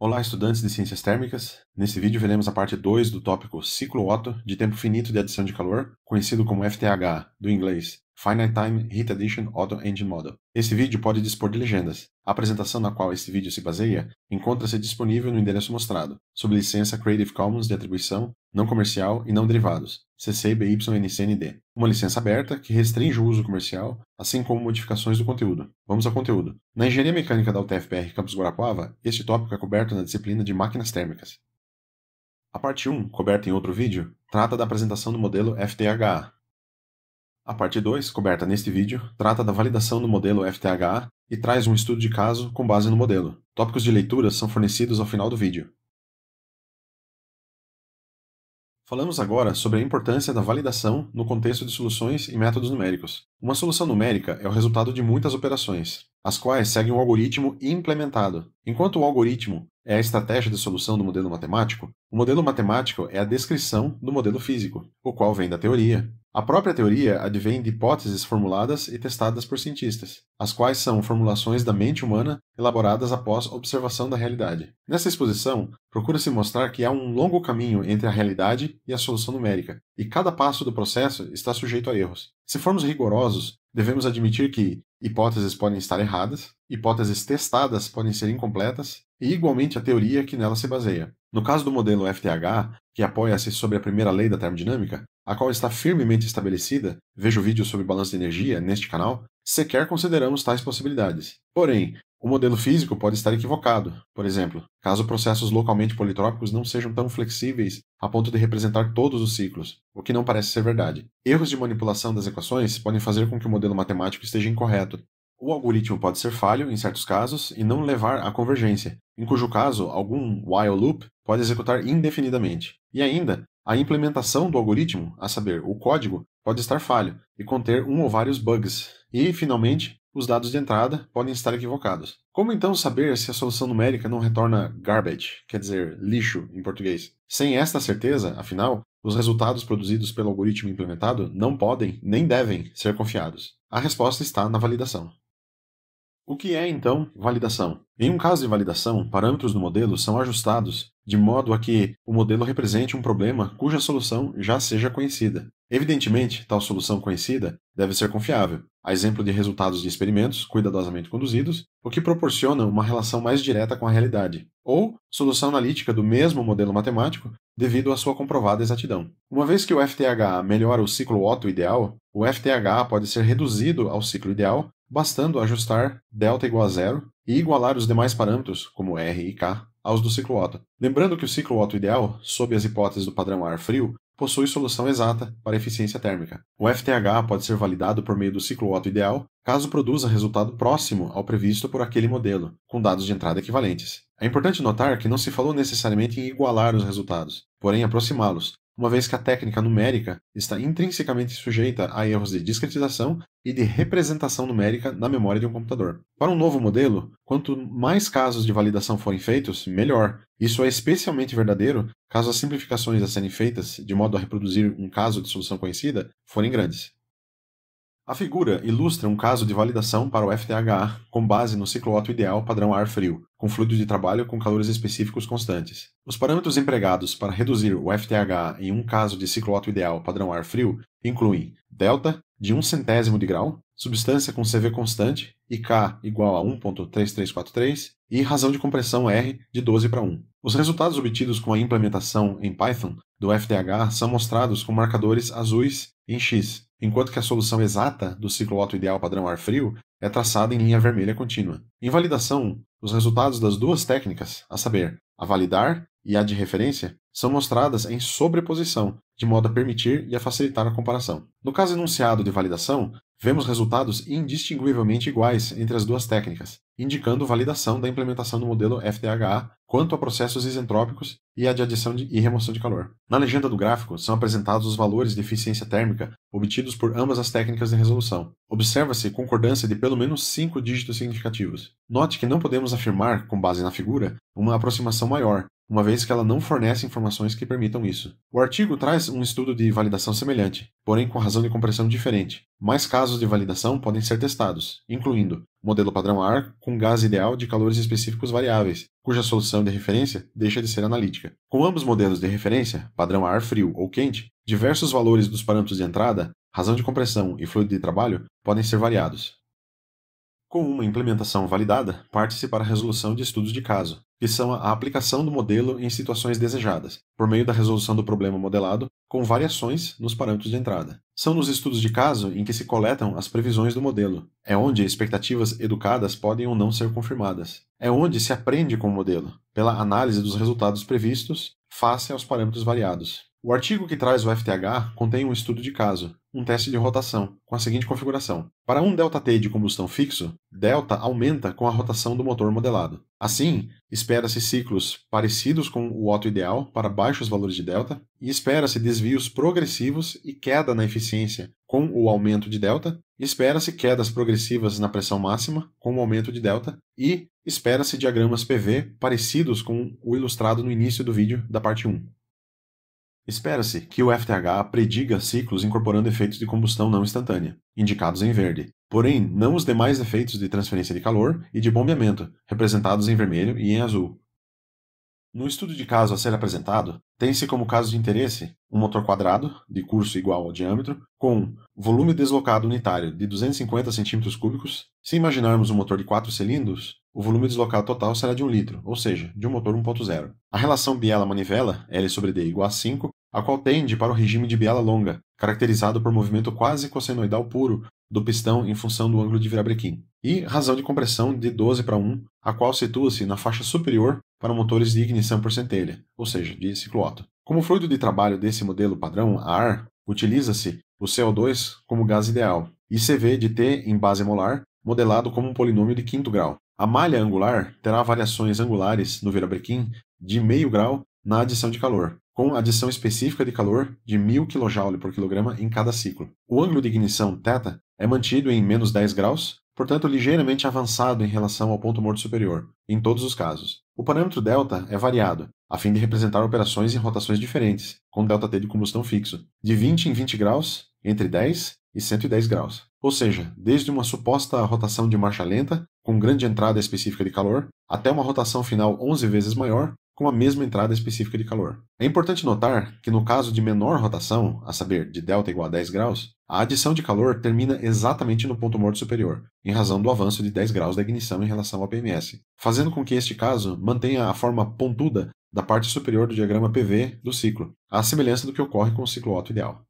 Olá, estudantes de Ciências Térmicas. Nesse vídeo veremos a parte 2 do tópico Ciclo Otto de tempo finito de adição de calor, conhecido como FTH, do inglês Finite Time Heat Addition Otto Engine Model. Esse vídeo pode dispor de legendas. A apresentação na qual este vídeo se baseia encontra-se disponível no endereço mostrado, sob licença Creative Commons de atribuição, não comercial e não derivados, CC BY uma licença aberta que restringe o uso comercial, assim como modificações do conteúdo. Vamos ao conteúdo. Na Engenharia Mecânica da UTFPR Campus Guarapuava, este tópico é coberto na disciplina de Máquinas Térmicas. A parte 1, coberta em outro vídeo, trata da apresentação do modelo FTHA. A parte 2, coberta neste vídeo, trata da validação do modelo FTHA e traz um estudo de caso com base no modelo. Tópicos de leitura são fornecidos ao final do vídeo. Falamos agora sobre a importância da validação no contexto de soluções e métodos numéricos. Uma solução numérica é o resultado de muitas operações, as quais seguem um algoritmo implementado. Enquanto o algoritmo é a estratégia de solução do modelo matemático, o modelo matemático é a descrição do modelo físico, o qual vem da teoria. A própria teoria advém de hipóteses formuladas e testadas por cientistas, as quais são formulações da mente humana elaboradas após observação da realidade. Nessa exposição, procura-se mostrar que há um longo caminho entre a realidade e a solução numérica, e cada passo do processo está sujeito a erros. Se formos rigorosos, devemos admitir que hipóteses podem estar erradas, hipóteses testadas podem ser incompletas, e igualmente a teoria que nela se baseia. No caso do modelo FTH, que apoia-se sobre a primeira lei da termodinâmica, a qual está firmemente estabelecida, veja o vídeo sobre balanço de energia neste canal, sequer consideramos tais possibilidades. Porém, o modelo físico pode estar equivocado, por exemplo, caso processos localmente politrópicos não sejam tão flexíveis a ponto de representar todos os ciclos, o que não parece ser verdade. Erros de manipulação das equações podem fazer com que o modelo matemático esteja incorreto. O algoritmo pode ser falho em certos casos e não levar à convergência, em cujo caso algum while loop pode executar indefinidamente. E ainda, a implementação do algoritmo, a saber, o código, pode estar falho e conter um ou vários bugs. E, finalmente, os dados de entrada podem estar equivocados. Como então saber se a solução numérica não retorna garbage, quer dizer, lixo em português? Sem esta certeza, afinal, os resultados produzidos pelo algoritmo implementado não podem nem devem ser confiados. A resposta está na validação. O que é, então, validação? Em um caso de validação, parâmetros do modelo são ajustados de modo a que o modelo represente um problema cuja solução já seja conhecida. Evidentemente, tal solução conhecida deve ser confiável, a exemplo de resultados de experimentos cuidadosamente conduzidos, o que proporciona uma relação mais direta com a realidade, ou solução analítica do mesmo modelo matemático devido à sua comprovada exatidão. Uma vez que o FTH melhora o ciclo Otto ideal, o FTH pode ser reduzido ao ciclo ideal bastando ajustar delta igual a zero e igualar os demais parâmetros, como R e K, aos do ciclo Otto. Lembrando que o ciclo Otto ideal, sob as hipóteses do padrão ar frio, possui solução exata para eficiência térmica. O FTH pode ser validado por meio do ciclo Otto ideal, caso produza resultado próximo ao previsto por aquele modelo, com dados de entrada equivalentes. É importante notar que não se falou necessariamente em igualar os resultados, porém aproximá-los, uma vez que a técnica numérica está intrinsecamente sujeita a erros de discretização e de representação numérica na memória de um computador. Para um novo modelo, quanto mais casos de validação forem feitos, melhor. Isso é especialmente verdadeiro caso as simplificações a serem feitas de modo a reproduzir um caso de solução conhecida forem grandes. A figura ilustra um caso de validação para o FTH com base no cicloato ideal padrão ar frio, com fluido de trabalho com calores específicos constantes. Os parâmetros empregados para reduzir o FTH em um caso de cicloato ideal padrão ar frio incluem delta de 1 centésimo de grau, substância com CV constante e K igual a 1.3343 e razão de compressão R de 12 para 1. Os resultados obtidos com a implementação em Python do FTH são mostrados com marcadores azuis em X enquanto que a solução exata do ciclo Otto ideal padrão ar frio é traçada em linha vermelha contínua. Em validação, os resultados das duas técnicas, a saber, a validar e a de referência, são mostradas em sobreposição, de modo a permitir e a facilitar a comparação. No caso enunciado de validação, vemos resultados indistinguivelmente iguais entre as duas técnicas, indicando validação da implementação do modelo FTHA quanto a processos isentrópicos e a de adição de, e remoção de calor. Na legenda do gráfico são apresentados os valores de eficiência térmica obtidos por ambas as técnicas de resolução. Observa-se concordância de pelo menos cinco dígitos significativos. Note que não podemos afirmar, com base na figura, uma aproximação maior, uma vez que ela não fornece informações que permitam isso. O artigo traz um estudo de validação semelhante, porém com razão de compressão diferente. Mais casos de validação podem ser testados, incluindo modelo padrão AR com gás ideal de calores específicos variáveis, cuja solução de referência deixa de ser analítica. Com ambos modelos de referência, padrão AR frio ou quente, diversos valores dos parâmetros de entrada, razão de compressão e fluido de trabalho podem ser variados. Com uma implementação validada, parte-se para a resolução de estudos de caso, que são a aplicação do modelo em situações desejadas, por meio da resolução do problema modelado, com variações nos parâmetros de entrada. São nos estudos de caso em que se coletam as previsões do modelo. É onde expectativas educadas podem ou não ser confirmadas. É onde se aprende com o modelo, pela análise dos resultados previstos face aos parâmetros variados. O artigo que traz o FTH contém um estudo de caso, um teste de rotação, com a seguinte configuração. Para um ΔT de combustão fixo, delta aumenta com a rotação do motor modelado. Assim, espera-se ciclos parecidos com o Otto ideal para baixos valores de delta e espera-se desvios progressivos e queda na eficiência com o aumento de delta, espera-se quedas progressivas na pressão máxima com o aumento de delta e espera-se diagramas PV parecidos com o ilustrado no início do vídeo da parte 1. Espera-se que o FTH prediga ciclos incorporando efeitos de combustão não instantânea, indicados em verde, porém não os demais efeitos de transferência de calor e de bombeamento, representados em vermelho e em azul. No estudo de caso a ser apresentado, tem-se como caso de interesse um motor quadrado, de curso igual ao diâmetro, com volume deslocado unitário de 250 cm3. Se imaginarmos um motor de 4 cilindros, o volume deslocado total será de 1 litro, ou seja, de um motor 1.0. A relação biela-manivela, L sobre D igual a 5, a qual tende para o regime de biela longa, caracterizado por movimento quase cossenoidal puro do pistão em função do ângulo de virabrequim, e razão de compressão de 12 para 1, a qual situa-se na faixa superior para motores de ignição por centelha, ou seja, de cicloauto. Como fluido de trabalho desse modelo padrão, a ar, utiliza-se o CO2 como gás ideal, e CV de T em base molar, modelado como um polinômio de quinto grau. A malha angular terá variações angulares no virabrequim de meio grau na adição de calor, com adição específica de calor de 1.000 kJ por kg em cada ciclo. O ângulo de ignição θ é mantido em menos 10 graus, portanto ligeiramente avançado em relação ao ponto morto superior, em todos os casos. O parâmetro delta é variado, a fim de representar operações em rotações diferentes, com ΔT de combustão fixo, de 20 em 20 graus, entre 10 e 110 graus. Ou seja, desde uma suposta rotação de marcha lenta, com grande entrada específica de calor, até uma rotação final 11 vezes maior, com a mesma entrada específica de calor. É importante notar que no caso de menor rotação, a saber, de delta igual a 10 graus, a adição de calor termina exatamente no ponto morto superior, em razão do avanço de 10 graus da ignição em relação ao PMS, fazendo com que este caso mantenha a forma pontuda da parte superior do diagrama PV do ciclo, à semelhança do que ocorre com o ciclo Otto ideal.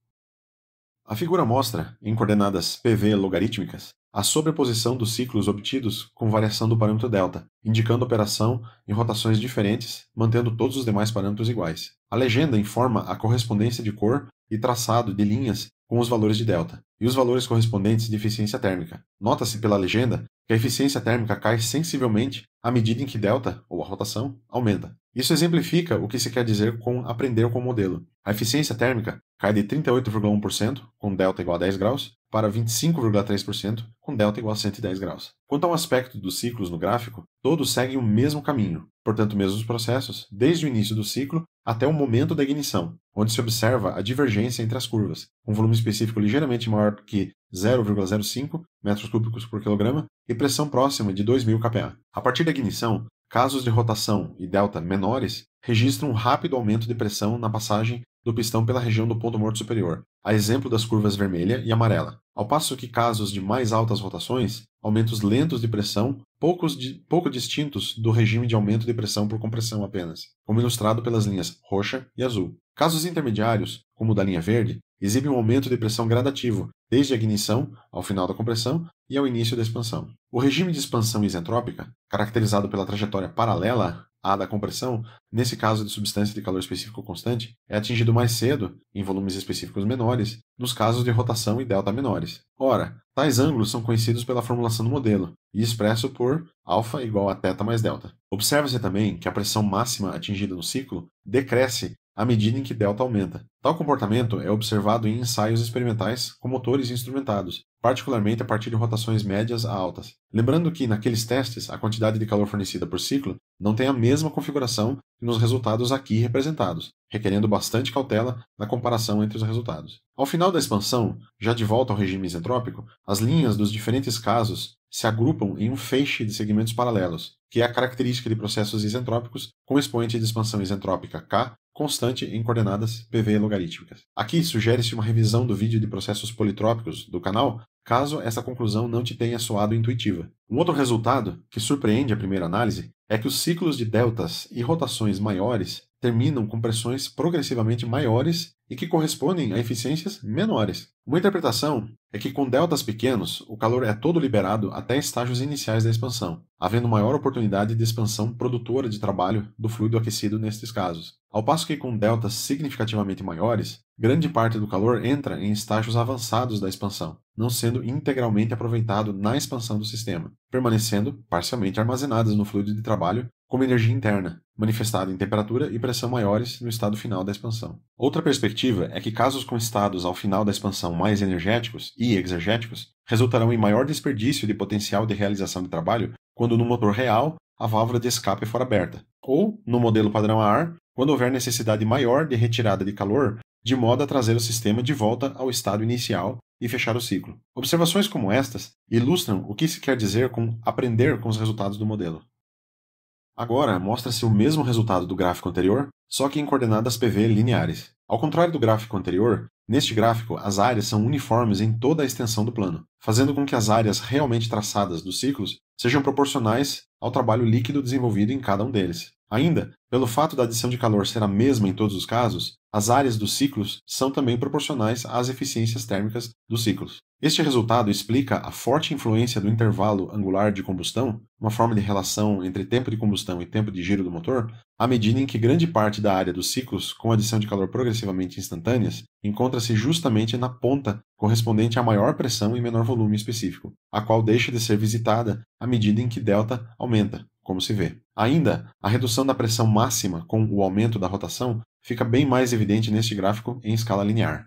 A figura mostra, em coordenadas PV logarítmicas, a sobreposição dos ciclos obtidos com variação do parâmetro delta, indicando operação em rotações diferentes, mantendo todos os demais parâmetros iguais. A legenda informa a correspondência de cor e traçado de linhas com os valores de delta e os valores correspondentes de eficiência térmica. Nota-se pela legenda que a eficiência térmica cai sensivelmente à medida em que delta, ou a rotação, aumenta. Isso exemplifica o que se quer dizer com aprender com o modelo. A eficiência térmica cai de 38,1%, com delta igual a 10 graus, para 25,3%, com delta igual a 110 graus. Quanto ao aspecto dos ciclos no gráfico, todos seguem o mesmo caminho, portanto, mesmos processos, desde o início do ciclo até o momento da ignição, onde se observa a divergência entre as curvas, um volume específico ligeiramente maior que 0,05 metros cúbicos por quilograma e pressão próxima de 2.000 kPa. A partir da ignição, Casos de rotação e delta menores registram um rápido aumento de pressão na passagem do pistão pela região do ponto morto superior, a exemplo das curvas vermelha e amarela, ao passo que casos de mais altas rotações, aumentos lentos de pressão, poucos de, pouco distintos do regime de aumento de pressão por compressão apenas, como ilustrado pelas linhas roxa e azul. Casos intermediários, como o da linha verde, exibe um aumento de pressão gradativo, desde a ignição, ao final da compressão e ao início da expansão. O regime de expansão isentrópica, caracterizado pela trajetória paralela à da compressão, nesse caso de substância de calor específico constante, é atingido mais cedo, em volumes específicos menores, nos casos de rotação e delta menores. Ora, tais ângulos são conhecidos pela formulação do modelo e expresso por α igual a θ mais delta. observe se também que a pressão máxima atingida no ciclo decresce à medida em que delta aumenta. Tal comportamento é observado em ensaios experimentais com motores instrumentados, particularmente a partir de rotações médias a altas. Lembrando que, naqueles testes, a quantidade de calor fornecida por ciclo não tem a mesma configuração que nos resultados aqui representados, requerendo bastante cautela na comparação entre os resultados. Ao final da expansão, já de volta ao regime isentrópico, as linhas dos diferentes casos se agrupam em um feixe de segmentos paralelos, que é a característica de processos isentrópicos com expoente de expansão isentrópica K constante em coordenadas PV logarítmicas. Aqui sugere-se uma revisão do vídeo de processos politrópicos do canal, caso essa conclusão não te tenha soado intuitiva. Um outro resultado, que surpreende a primeira análise, é que os ciclos de deltas e rotações maiores terminam com pressões progressivamente maiores e que correspondem a eficiências menores. Uma interpretação é que com deltas pequenos, o calor é todo liberado até estágios iniciais da expansão, havendo maior oportunidade de expansão produtora de trabalho do fluido aquecido nestes casos. Ao passo que com deltas significativamente maiores, grande parte do calor entra em estágios avançados da expansão, não sendo integralmente aproveitado na expansão do sistema, permanecendo parcialmente armazenadas no fluido de trabalho como energia interna, manifestado em temperatura e pressão maiores no estado final da expansão. Outra perspectiva é que casos com estados ao final da expansão mais energéticos e exergéticos resultarão em maior desperdício de potencial de realização de trabalho quando no motor real a válvula de escape for aberta, ou, no modelo padrão a ar, quando houver necessidade maior de retirada de calor de modo a trazer o sistema de volta ao estado inicial e fechar o ciclo. Observações como estas ilustram o que se quer dizer com aprender com os resultados do modelo. Agora, mostra-se o mesmo resultado do gráfico anterior, só que em coordenadas PV lineares. Ao contrário do gráfico anterior, neste gráfico as áreas são uniformes em toda a extensão do plano, fazendo com que as áreas realmente traçadas dos ciclos sejam proporcionais ao trabalho líquido desenvolvido em cada um deles. Ainda, pelo fato da adição de calor ser a mesma em todos os casos, as áreas dos ciclos são também proporcionais às eficiências térmicas dos ciclos. Este resultado explica a forte influência do intervalo angular de combustão, uma forma de relação entre tempo de combustão e tempo de giro do motor, à medida em que grande parte da área dos ciclos com adição de calor progressivamente instantâneas encontra-se justamente na ponta correspondente à maior pressão e menor volume específico, a qual deixa de ser visitada à medida em que delta aumenta como se vê. Ainda, a redução da pressão máxima com o aumento da rotação fica bem mais evidente neste gráfico em escala linear.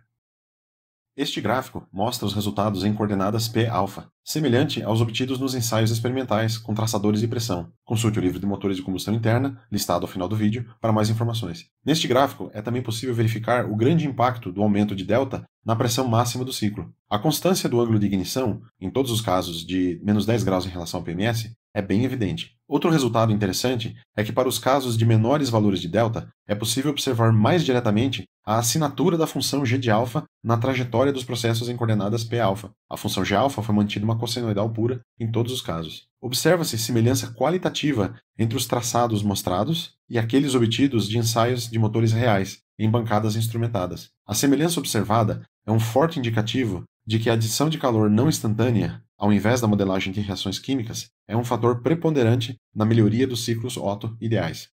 Este gráfico mostra os resultados em coordenadas P-alfa, semelhante aos obtidos nos ensaios experimentais com traçadores de pressão. Consulte o livro de motores de combustão interna, listado ao final do vídeo, para mais informações. Neste gráfico, é também possível verificar o grande impacto do aumento de delta na pressão máxima do ciclo. A constância do ângulo de ignição, em todos os casos de menos 10 graus em relação ao PMS, é bem evidente. Outro resultado interessante é que, para os casos de menores valores de delta, é possível observar mais diretamente a assinatura da função g de alfa na trajetória dos processos em coordenadas p alfa. A função g alfa foi mantida uma cossenoidal pura em todos os casos. Observa-se semelhança qualitativa entre os traçados mostrados e aqueles obtidos de ensaios de motores reais em bancadas instrumentadas. A semelhança observada é um forte indicativo de que a adição de calor não instantânea ao invés da modelagem de reações químicas, é um fator preponderante na melhoria dos ciclos Otto ideais.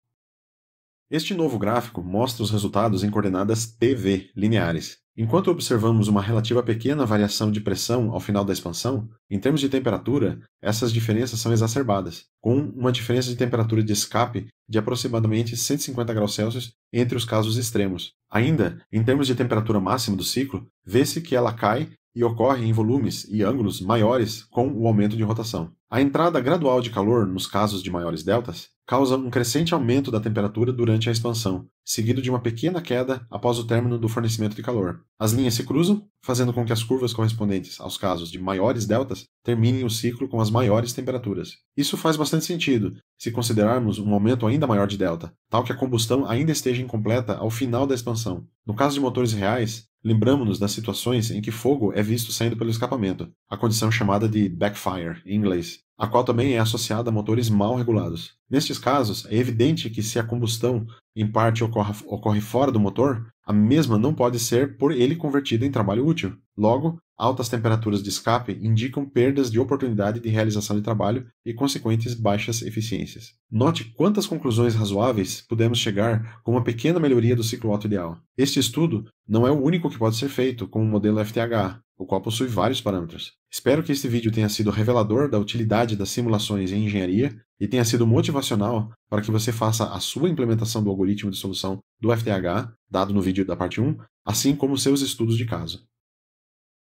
Este novo gráfico mostra os resultados em coordenadas TV lineares. Enquanto observamos uma relativa pequena variação de pressão ao final da expansão, em termos de temperatura, essas diferenças são exacerbadas, com uma diferença de temperatura de escape de aproximadamente 150 graus Celsius entre os casos extremos. Ainda, em termos de temperatura máxima do ciclo, vê-se que ela cai e ocorre em volumes e ângulos maiores com o aumento de rotação. A entrada gradual de calor nos casos de maiores deltas causa um crescente aumento da temperatura durante a expansão, seguido de uma pequena queda após o término do fornecimento de calor. As linhas se cruzam, fazendo com que as curvas correspondentes aos casos de maiores deltas terminem o ciclo com as maiores temperaturas. Isso faz bastante sentido se considerarmos um aumento ainda maior de delta, tal que a combustão ainda esteja incompleta ao final da expansão. No caso de motores reais, lembramos-nos das situações em que fogo é visto saindo pelo escapamento, a condição chamada de backfire em inglês, a qual também é associada a motores mal regulados. Nestes casos, é evidente que se a combustão em parte ocorra, ocorre fora do motor, a mesma não pode ser por ele convertida em trabalho útil. Logo, altas temperaturas de escape indicam perdas de oportunidade de realização de trabalho e consequentes baixas eficiências. Note quantas conclusões razoáveis podemos chegar com uma pequena melhoria do ciclo auto ideal. Este estudo não é o único que pode ser feito com o modelo FTH, o qual possui vários parâmetros. Espero que este vídeo tenha sido revelador da utilidade das simulações em engenharia e tenha sido motivacional para que você faça a sua implementação do algoritmo de solução do FTH, dado no vídeo da parte 1, assim como seus estudos de caso.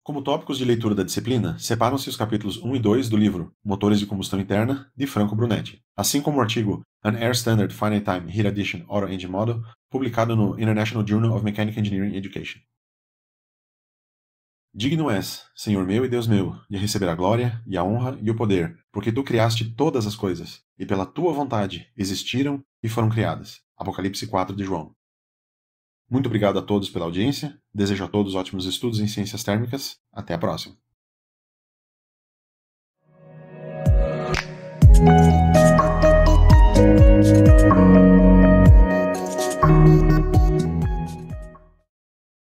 Como tópicos de leitura da disciplina, separam-se os capítulos 1 e 2 do livro Motores de Combustão Interna, de Franco Brunetti, assim como o artigo An Air Standard Finite Time Heat Addition Auto Engine Model, publicado no International Journal of Mechanical Engineering Education. Digno és, Senhor meu e Deus meu, de receber a glória e a honra e o poder, porque tu criaste todas as coisas, e pela tua vontade existiram e foram criadas. Apocalipse 4 de João. Muito obrigado a todos pela audiência. Desejo a todos ótimos estudos em ciências térmicas. Até a próxima. Thank you.